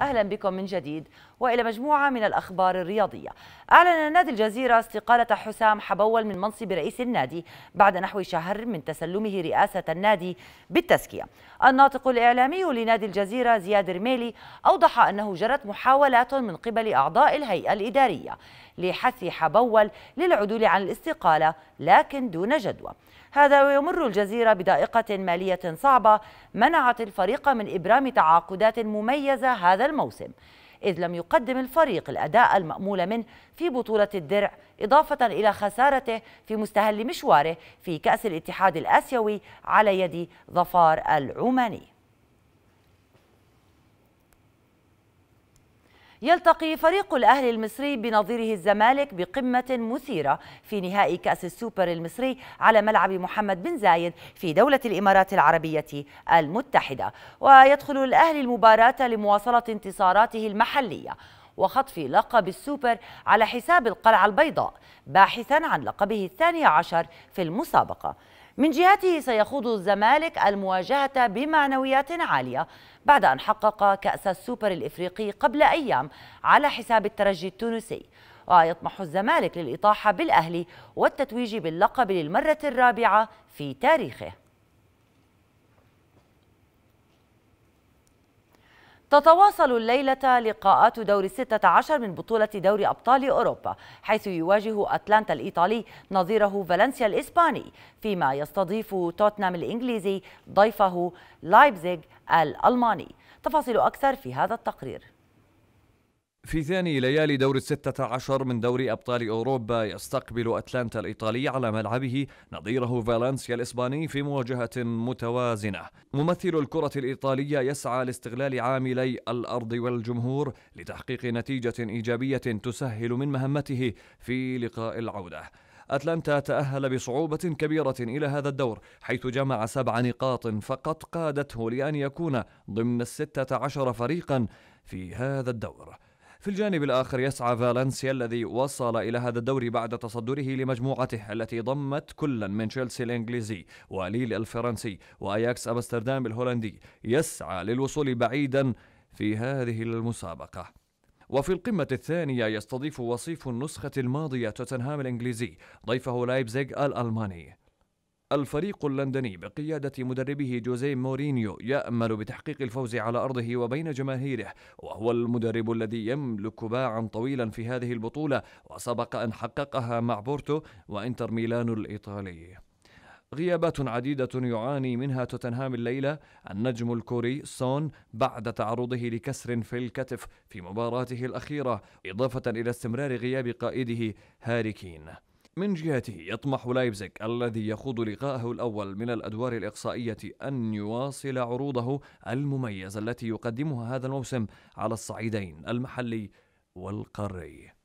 أهلا بكم من جديد وإلى مجموعة من الأخبار الرياضية أعلن نادي الجزيرة استقالة حسام حبول من منصب رئيس النادي بعد نحو شهر من تسلمه رئاسة النادي بالتزكية الناطق الإعلامي لنادي الجزيرة زياد رميلي أوضح أنه جرت محاولات من قبل أعضاء الهيئة الإدارية لحثي حبول للعدول عن الاستقالة لكن دون جدوى هذا ويمر الجزيرة بدائقة مالية صعبة منعت الفريق من إبرام تعاقدات مميزة هذا الموسم إذ لم يقدم الفريق الأداء المأمول منه في بطولة الدرع إضافة إلى خسارته في مستهل مشواره في كأس الاتحاد الآسيوي على يد ظفار العماني يلتقي فريق الأهلي المصري بنظيره الزمالك بقمة مثيرة في نهائي كأس السوبر المصري على ملعب محمد بن زايد في دولة الإمارات العربية المتحدة ويدخل الأهلي المباراة لمواصلة انتصاراته المحلية وخطف لقب السوبر على حساب القلعة البيضاء باحثا عن لقبه الثاني عشر في المسابقة من جهته سيخوض الزمالك المواجهة بمعنويات عالية بعد أن حقق كأس السوبر الإفريقي قبل أيام على حساب الترجي التونسي ويطمح الزمالك للإطاحة بالأهلي والتتويج باللقب للمرة الرابعة في تاريخه تتواصل الليلة لقاءات دور الستة عشر من بطولة دوري أبطال أوروبا حيث يواجه أتلانتا الإيطالي نظيره فالنسيا الإسباني فيما يستضيف توتنهام الإنجليزي ضيفه لايبزيغ الألماني تفاصيل أكثر في هذا التقرير في ثاني ليالي دور الستة عشر من دوري أبطال أوروبا يستقبل أتلانتا الإيطالي على ملعبه نظيره فالنسيا الإسباني في مواجهة متوازنة ممثل الكرة الإيطالية يسعى لاستغلال عاملي الأرض والجمهور لتحقيق نتيجة إيجابية تسهل من مهمته في لقاء العودة أتلانتا تأهل بصعوبة كبيرة إلى هذا الدور حيث جمع سبع نقاط فقط قادته لأن يكون ضمن الستة عشر فريقا في هذا الدور في الجانب الآخر يسعى فالنسيا الذي وصل إلى هذا الدوري بعد تصدره لمجموعته التي ضمت كلا من تشيلسي الإنجليزي وليل الفرنسي وأياكس أمستردام الهولندي يسعى للوصول بعيدا في هذه المسابقة وفي القمة الثانية يستضيف وصيف النسخة الماضية توتنهام الإنجليزي ضيفه لايبزيغ الألماني الفريق اللندني بقيادة مدربه جوزيه مورينيو يأمل بتحقيق الفوز على أرضه وبين جماهيره وهو المدرب الذي يملك باعا طويلا في هذه البطولة وسبق أن حققها مع بورتو وإنتر ميلانو الإيطالي غيابات عديدة يعاني منها توتنهام الليلة النجم الكوري سون بعد تعرضه لكسر في الكتف في مباراته الأخيرة إضافة إلى استمرار غياب قائده هاري كين من جهته يطمح لايبزيك الذي يخوض لقاءه الأول من الأدوار الإقصائية أن يواصل عروضه المميزة التي يقدمها هذا الموسم على الصعيدين المحلي والقاري